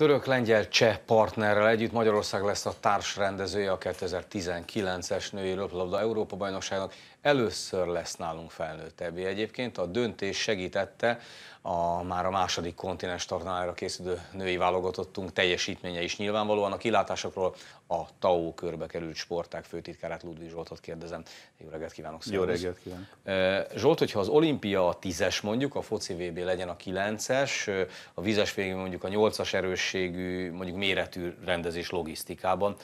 Török-lengyel-cseh partnerrel együtt Magyarország lesz a társrendezője a 2019-es női röplabda Európa-bajnokságnak. Először lesz nálunk felnőttebbi egyébként. A döntés segítette a már a második kontinens tornájára készülő női válogatottunk teljesítménye is nyilvánvalóan. A kilátásokról a TAO körbe került sporták főtitkárát, Ludvig Zsoltot kérdezem. Jó reggelt kívánok! Szervusz. Jó reggelt kívánok! Zsolt, hogyha az olimpia a tízes mondjuk, a foci VB legyen a kilences, a vízes végén mondjuk a nyolcas erősségű, mondjuk méretű rendezés logisztikában,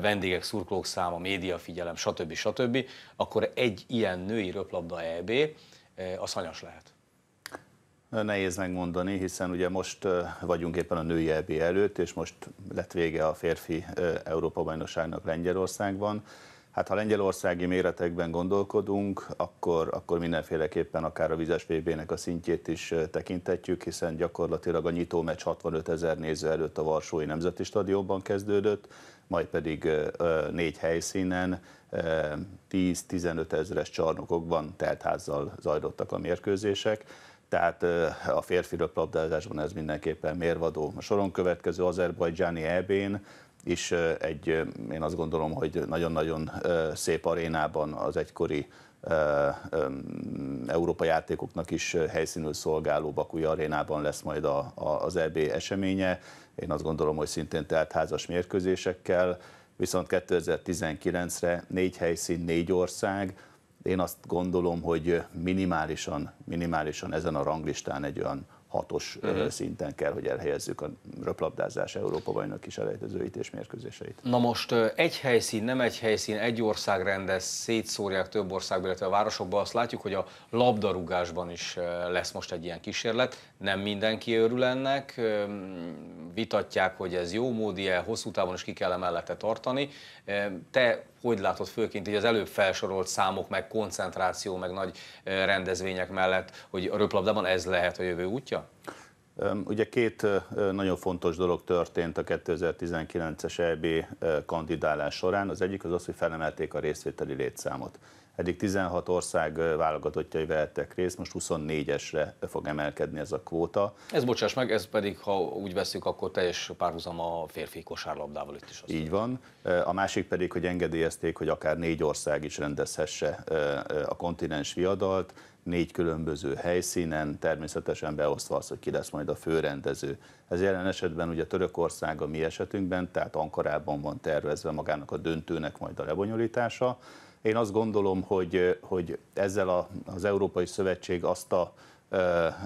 vendégek, szurkolók száma, média figyelem, stb. stb., akkor egy ilyen női röplabda EB, az hanyas lehet. Nehéz megmondani, hiszen ugye most vagyunk éppen a női EB előtt, és most lett vége a férfi Európa-bajnokságnak Lengyelországban. Hát ha lengyelországi méretekben gondolkodunk, akkor, akkor mindenféleképpen akár a vizes VB-nek a szintjét is tekintetjük, hiszen gyakorlatilag a nyitó meccs 65 ezer néző előtt a Varsói Nemzeti Stadionban kezdődött, majd pedig négy helyszínen 10-15 ezeres csarnokokban teltházzal zajlottak a mérkőzések tehát a férfi röplabdázásban ez mindenképpen mérvadó. A soron következő azerbajdzsáni EB-n is egy, én azt gondolom, hogy nagyon-nagyon szép arénában az egykori Európa játékoknak is helyszínül szolgáló Bakúi arénában lesz majd a, a, az EB eseménye. Én azt gondolom, hogy szintén tehát házas mérkőzésekkel, viszont 2019-re négy helyszín, négy ország, én azt gondolom, hogy minimálisan, minimálisan ezen a ranglistán egy olyan hatos uh-huh. szinten kell, hogy elhelyezzük a röplabdázás Európa bajnok kiselejtezőit és mérkőzéseit. Na most egy helyszín, nem egy helyszín, egy ország rendez, szétszórják több országba, illetve a városokba, azt látjuk, hogy a labdarúgásban is lesz most egy ilyen kísérlet, nem mindenki örül ennek, vitatják, hogy ez jó módi hosszú távon is ki kell emellette tartani. Te hogy látod főként így az előbb felsorolt számok, meg koncentráció, meg nagy rendezvények mellett, hogy a röplabdában ez lehet a jövő útja? Ugye két nagyon fontos dolog történt a 2019-es EB kandidálás során. Az egyik az az, hogy felemelték a részvételi létszámot. Eddig 16 ország válogatottjai vehettek részt, most 24-esre fog emelkedni ez a kvóta. Ez bocsáss meg, ez pedig, ha úgy veszük, akkor teljes párhuzam a férfi kosárlabdával itt is. Az Így van. A másik pedig, hogy engedélyezték, hogy akár négy ország is rendezhesse a kontinens viadalt, négy különböző helyszínen, természetesen beosztva az, hogy ki lesz majd a főrendező. Ez jelen esetben ugye Törökország a mi esetünkben, tehát Ankarában van tervezve magának a döntőnek majd a lebonyolítása, én azt gondolom, hogy, hogy ezzel a, az Európai Szövetség azt a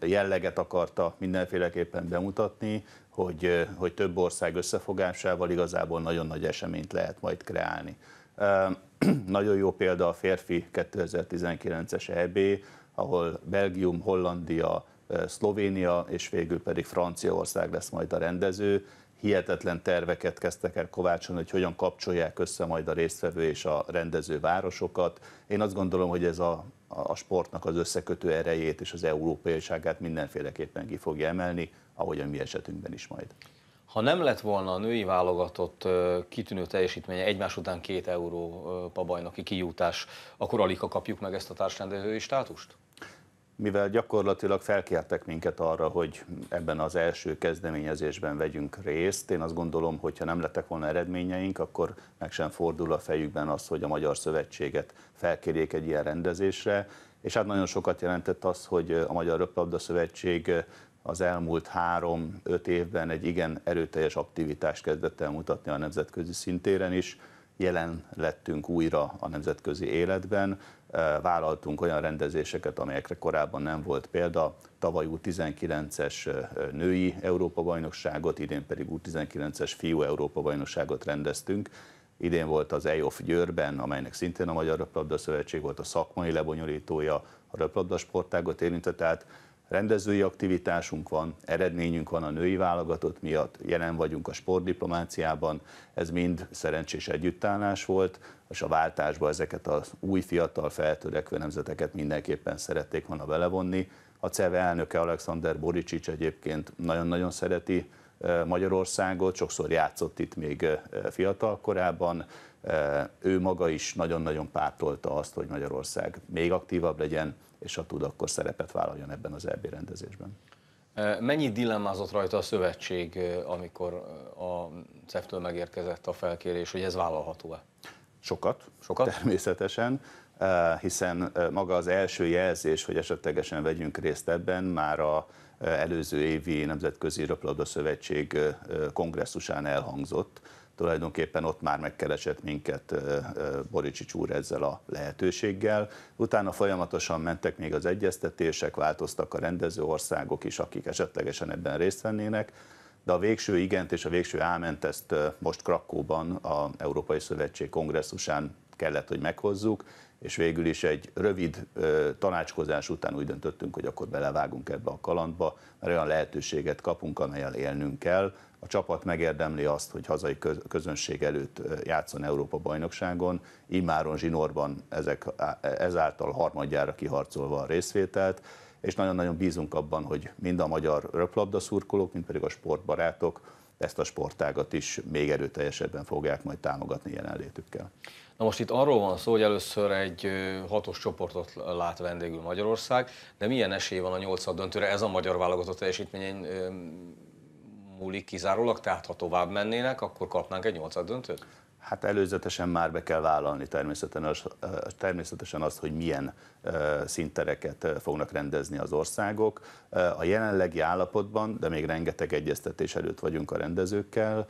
jelleget akarta mindenféleképpen bemutatni, hogy, hogy több ország összefogásával igazából nagyon nagy eseményt lehet majd kreálni. Nagyon jó példa a férfi 2019-es EB, ahol Belgium, Hollandia, Szlovénia és végül pedig Franciaország lesz majd a rendező hihetetlen terveket kezdtek el kovácsolni, hogy hogyan kapcsolják össze majd a résztvevő és a rendező városokat. Én azt gondolom, hogy ez a, a sportnak az összekötő erejét és az európaiságát mindenféleképpen ki fogja emelni, ahogy a mi esetünkben is majd. Ha nem lett volna a női válogatott kitűnő teljesítménye egymás után két Európa bajnoki kijutás, akkor alig kapjuk meg ezt a társrendezői státust? mivel gyakorlatilag felkértek minket arra, hogy ebben az első kezdeményezésben vegyünk részt, én azt gondolom, hogy ha nem lettek volna eredményeink, akkor meg sem fordul a fejükben az, hogy a Magyar Szövetséget felkérjék egy ilyen rendezésre, és hát nagyon sokat jelentett az, hogy a Magyar Röplabda Szövetség az elmúlt három-öt évben egy igen erőteljes aktivitást kezdett el mutatni a nemzetközi szintéren is, jelen lettünk újra a nemzetközi életben, vállaltunk olyan rendezéseket, amelyekre korábban nem volt példa. Tavaly U19-es női Európa-bajnokságot, idén pedig U19-es fiú Európa-bajnokságot rendeztünk. Idén volt az EOF Győrben, amelynek szintén a Magyar Röplabda Szövetség volt a szakmai lebonyolítója, a röplabda sportágot érintett, tehát rendezői aktivitásunk van, eredményünk van a női válogatott miatt, jelen vagyunk a sportdiplomáciában, ez mind szerencsés együttállás volt, és a váltásba ezeket az új fiatal feltörekvő nemzeteket mindenképpen szerették volna belevonni. A CEV elnöke Alexander Boricsics egyébként nagyon-nagyon szereti Magyarországot, sokszor játszott itt még fiatal korában, ő maga is nagyon-nagyon pártolta azt, hogy Magyarország még aktívabb legyen, és ha tud, akkor szerepet vállaljon ebben az EB rendezésben. Mennyi dilemmázott rajta a szövetség, amikor a CEF-től megérkezett a felkérés, hogy ez vállalható-e? Sokat, Sokat, természetesen. Eh, hiszen eh, maga az első jelzés, hogy esetlegesen vegyünk részt ebben, már a eh, előző évi Nemzetközi Röplabda Szövetség kongresszusán elhangzott. Tulajdonképpen ott már megkeresett minket Boricsics úr ezzel a lehetőséggel. Utána folyamatosan mentek még az egyeztetések, változtak a rendező országok is, akik esetlegesen ebben részt vennének de a végső igent és a végső áment ezt most Krakóban, a Európai Szövetség kongresszusán kellett, hogy meghozzuk, és végül is egy rövid tanácskozás után úgy döntöttünk, hogy akkor belevágunk ebbe a kalandba, mert olyan lehetőséget kapunk, amelyel élnünk kell. A csapat megérdemli azt, hogy hazai közönség előtt játszon Európa bajnokságon, immáron zsinórban ezek, ezáltal harmadjára kiharcolva a részvételt, és nagyon-nagyon bízunk abban, hogy mind a magyar röplabda szurkolók, mind pedig a sportbarátok ezt a sportágat is még erőteljesebben fogják majd támogatni jelenlétükkel. Na most itt arról van szó, hogy először egy hatos csoportot lát vendégül Magyarország, de milyen esély van a nyolcad döntőre? Ez a magyar válogatott teljesítményén múlik kizárólag, tehát ha tovább mennének, akkor kapnánk egy nyolcad döntőt? Hát előzetesen már be kell vállalni természetesen, az, természetesen azt, hogy milyen szintereket fognak rendezni az országok. A jelenlegi állapotban, de még rengeteg egyeztetés előtt vagyunk a rendezőkkel,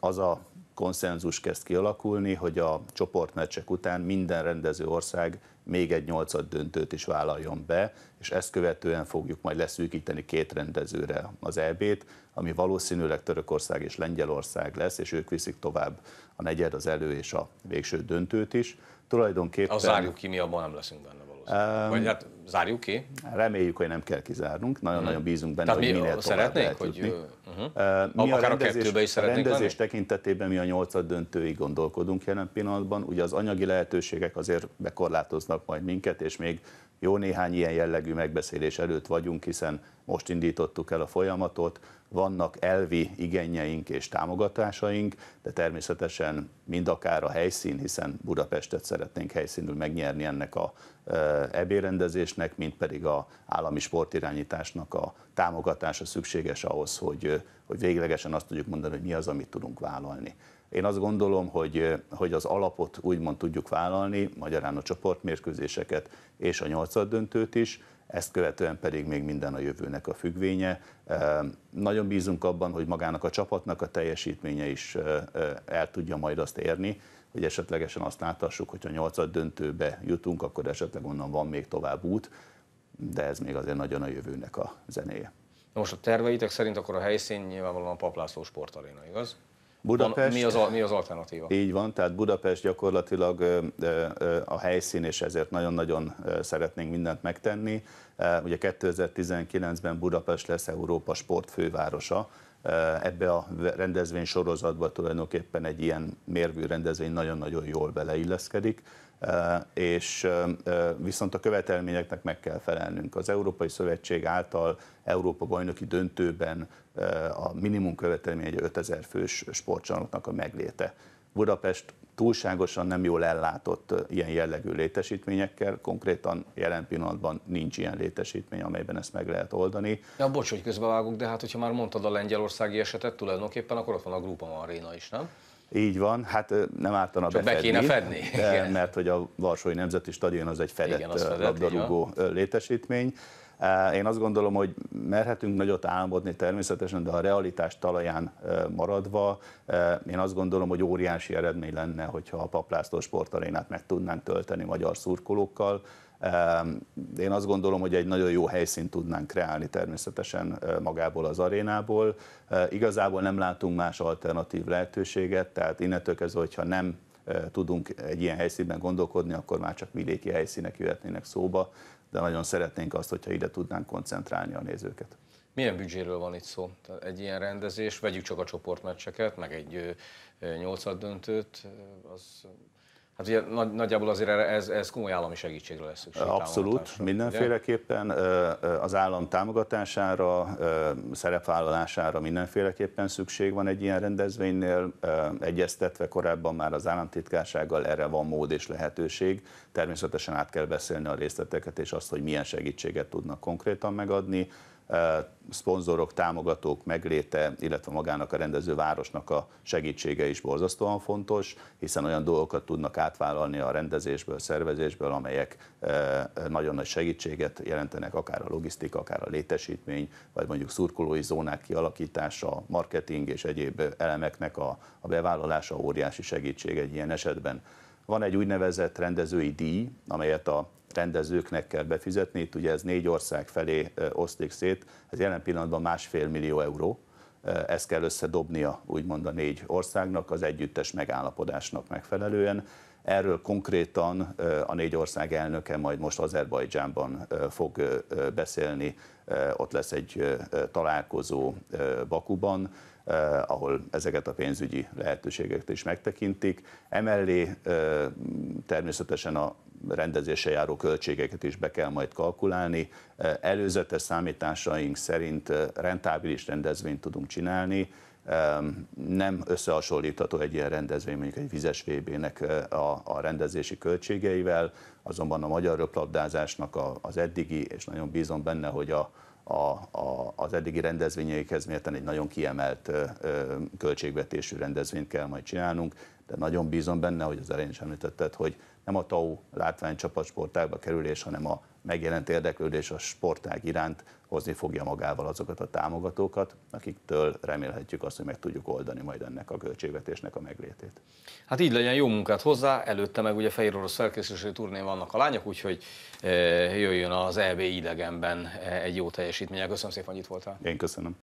az a konszenzus kezd kialakulni, hogy a csoportmeccsek után minden rendező ország még egy nyolcad döntőt is vállaljon be, és ezt követően fogjuk majd leszűkíteni két rendezőre az EB-t, ami valószínűleg Törökország és Lengyelország lesz, és ők viszik tovább a negyed, az elő és a végső döntőt is. Tulajdonképpen... Az zárjuk ki, mi abban nem leszünk benne valószínűleg. Um, Vagy hát zárjuk ki. Reméljük, hogy nem kell kizárnunk, nagyon-nagyon hmm. bízunk benne, Tehát hogy mi minél tovább szeretnénk, lehet hogy, Uh-huh. Mhm. Mi Akár a rendezés, a is szeretnénk rendezés lenni? tekintetében mi a nyolcad döntőig gondolkodunk jelen pillanatban. Ugye az anyagi lehetőségek azért bekorlátoznak majd minket, és még jó néhány ilyen jellegű megbeszélés előtt vagyunk, hiszen most indítottuk el a folyamatot, vannak elvi igényeink és támogatásaink, de természetesen mind akár a helyszín, hiszen Budapestet szeretnénk helyszínül megnyerni ennek a ebérendezésnek, működésnek, mint pedig a állami sportirányításnak a támogatása szükséges ahhoz, hogy, hogy véglegesen azt tudjuk mondani, hogy mi az, amit tudunk vállalni. Én azt gondolom, hogy, hogy az alapot úgymond tudjuk vállalni, magyarán a csoportmérkőzéseket és a nyolcad döntőt is, ezt követően pedig még minden a jövőnek a függvénye. Nagyon bízunk abban, hogy magának a csapatnak a teljesítménye is el tudja majd azt érni, hogy esetlegesen azt láthassuk, hogyha nyolcad döntőbe jutunk, akkor esetleg onnan van még tovább út, de ez még azért nagyon a jövőnek a zenéje. Na most a terveitek szerint akkor a helyszín nyilvánvalóan a Paplászló sportaréna, igaz? Budapest, mi, az, mi az alternatíva? Így van, tehát Budapest gyakorlatilag a helyszín, és ezért nagyon-nagyon szeretnénk mindent megtenni. Ugye 2019-ben Budapest lesz Európa sportfővárosa, ebbe a rendezvény sorozatba tulajdonképpen egy ilyen mérvű rendezvény nagyon-nagyon jól beleilleszkedik, és viszont a követelményeknek meg kell felelnünk. Az Európai Szövetség által Európa bajnoki döntőben a minimum követelmény egy 5000 fős sportcsarnoknak a megléte. Budapest túlságosan nem jól ellátott ilyen jellegű létesítményekkel, konkrétan jelen pillanatban nincs ilyen létesítmény, amelyben ezt meg lehet oldani. Ja, bocs, hogy közbevágok, de hát hogyha már mondtad a lengyelországi esetet tulajdonképpen, akkor ott van a Grupa Maréna is, nem? Így van, hát nem ártana Csak befedni, be kéne fedni. De, mert hogy a Varsói Nemzeti Stadion az egy fedett, Igen, fedett labdarúgó létesítmény. Eh, én azt gondolom, hogy merhetünk nagyot álmodni természetesen, de a realitás talaján eh, maradva, eh, én azt gondolom, hogy óriási eredmény lenne, hogyha a paplászló sportarénát meg tudnánk tölteni magyar szurkolókkal. Én azt gondolom, hogy egy nagyon jó helyszínt tudnánk kreálni természetesen magából az arénából. Igazából nem látunk más alternatív lehetőséget, tehát innentől kezdve, hogyha nem tudunk egy ilyen helyszínben gondolkodni, akkor már csak vidéki helyszínek jöhetnének szóba de nagyon szeretnénk azt, hogyha ide tudnánk koncentrálni a nézőket. Milyen büdzséről van itt szó? Egy ilyen rendezés, vegyük csak a csoportmeccseket, meg egy nyolcad döntőt, az Hát ugye nagy, nagyjából azért ez, ez komoly állami segítségre lesz szükség. Abszolút, mindenféleképpen az állam támogatására, szerepvállalására mindenféleképpen szükség van egy ilyen rendezvénynél, egyeztetve korábban már az államtitkársággal erre van mód és lehetőség. Természetesen át kell beszélni a részleteket és azt, hogy milyen segítséget tudnak konkrétan megadni szponzorok, támogatók megléte, illetve magának a rendező városnak a segítsége is borzasztóan fontos, hiszen olyan dolgokat tudnak átvállalni a rendezésből, szervezésből, amelyek nagyon nagy segítséget jelentenek, akár a logisztika, akár a létesítmény, vagy mondjuk szurkolói zónák kialakítása, marketing és egyéb elemeknek a, a bevállalása óriási segítség egy ilyen esetben. Van egy úgynevezett rendezői díj, amelyet a rendezőknek kell befizetni, itt ugye ez négy ország felé oszték szét, ez jelen pillanatban másfél millió euró, ezt kell összedobnia úgymond a négy országnak az együttes megállapodásnak megfelelően. Erről konkrétan a négy ország elnöke majd most Azerbajdzsánban fog beszélni, ott lesz egy találkozó Bakuban eh, ahol ezeket a pénzügyi lehetőségeket is megtekintik. Emellé eh, természetesen a rendezése járó költségeket is be kell majd kalkulálni. Eh, előzetes számításaink szerint eh, rentábilis rendezvényt tudunk csinálni, nem összehasonlítható egy ilyen rendezvény mondjuk egy vizes VB-nek eh, a, a rendezési költségeivel, azonban a magyar röplabdázásnak az eddigi, és nagyon bízom benne, hogy a, a, a, az eddigi rendezvényeikhez mérten egy nagyon kiemelt ö, ö, költségvetésű rendezvényt kell majd csinálnunk, de nagyon bízom benne, hogy az elején is említetted, hogy nem a TAU látvány csapatsportágba kerülés, hanem a megjelent érdeklődés a sportág iránt hozni fogja magával azokat a támogatókat, akiktől remélhetjük azt, hogy meg tudjuk oldani majd ennek a költségvetésnek a meglétét. Hát így legyen, jó munkát hozzá, előtte meg ugye Fehér Orosz felkészülési turnén vannak a lányok, úgyhogy eh, jöjjön az EB idegenben eh, egy jó teljesítmény. Köszönöm szépen, hogy itt voltál. Én köszönöm.